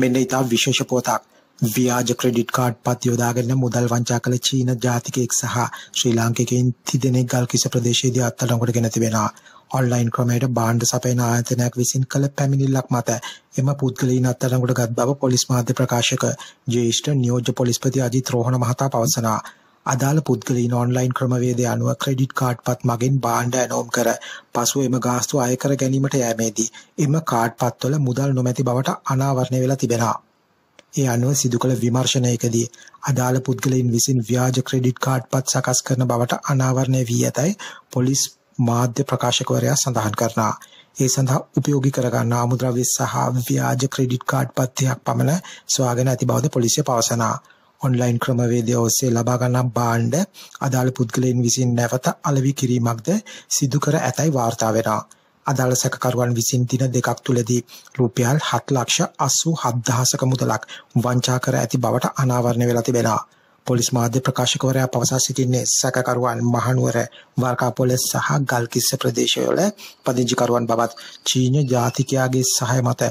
මෙන්න ඉතා විශේෂ පුවතක් ව්‍යාජ ක්‍රෙඩිට් කාඩ් පත් යොදාගෙන මුදල් වංචා කළ චීන ජාතිකයෙක් සහ ශ්‍රී ලාංකිකයින් තිදෙනෙක් ගල්කිස ප්‍රදේශයේදී අත්අඩංගුවට ගෙන තිබෙනවා. ඔන්ලයින් ක්‍රමයට බාණ්ඩ සපයන ආයතනයක් විසින් කළ පැමිණිල්ලක් මත එම පුද්ගලයින් අත්අඩංගුවට ගත් බව පොලිස් මාධ්‍ය ප්‍රකාශක ජ්‍යෙෂ්ඨ නියෝජ්‍ය පොලිස්පති අජිත් රෝහණ මහතා පවසනවා. අදාළ පුද්ගලයින් ඔන්ලයින් ක්‍රමවේදය අනුව ක්‍රෙඩිට් කාඩ්පත් මගින් බාණ්ඩ ඇනෝම් කර පසුව එම ගාස්තු අයකර ගැනීමට යෑමේදී එම කාඩ්පත්වල මුදල් නොමැති බවට අනාවරණය වෙලා තිබෙනවා. ඒ අනුව සිදු කළ විමර්ශනයකදී අදාළ පුද්ගලයින් විසින් ව්‍යාජ ක්‍රෙඩිට් කාඩ්පත් සකස් කරන බවට අනාවරණය වී ඇතයි පොලිස් මාධ්‍ය ප්‍රකාශකවරයා සඳහන් කරනවා. ඒ සඳහා උපයෝගි කරගන්න ආමුද්‍රව්‍ය සහ ව්‍යාජ ක්‍රෙඩිට් කාඩ් පත්තියක් පමණ සොයාගෙන ඇති බවද පොලිසිය පවසනවා. ඔන්ලයින් ක්‍රමවේදය ඔස්සේ ලබා ගන්නා භාණ්ඩ අදාළ පුද්ගලයන් විසින් නැවත අලෙවි කිරීමක්ද සිදු කර ඇතැයි වාර්තා වෙනවා. අදාළ සැකකරුවන් විසින් දින දෙකක් තුලදී රුපියල් 7 ලක්ෂ 87000ක මුදලක් වංචා කර ඇති බවට අනාවරණය වෙලා තිබෙනවා. පොලිස් මාධ්‍ය ප්‍රකාශකවරයා පවසා සිටින්නේ සැකකරුවන් මහනුවර වර්කා පොලිස් සහ ගල්කිස්ස ප්‍රදේශවල පදිංචිකරුවන් බවත් චීන ජාතිකයාගේ සහය මත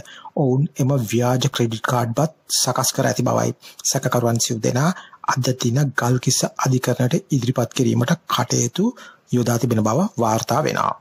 ඔවුන් එම ව්‍යාජ ක්‍රෙඩිට් කාඩ්බත් සකස් කර ඇති බවයි සැකකරුවන් සිව් දෙනා අද දින ගල්කිස්ස අධිකරණයට ඉදිරිපත් කිරීමට කටයුතු යොදා තිබෙන බව වාර්තා වෙනවා.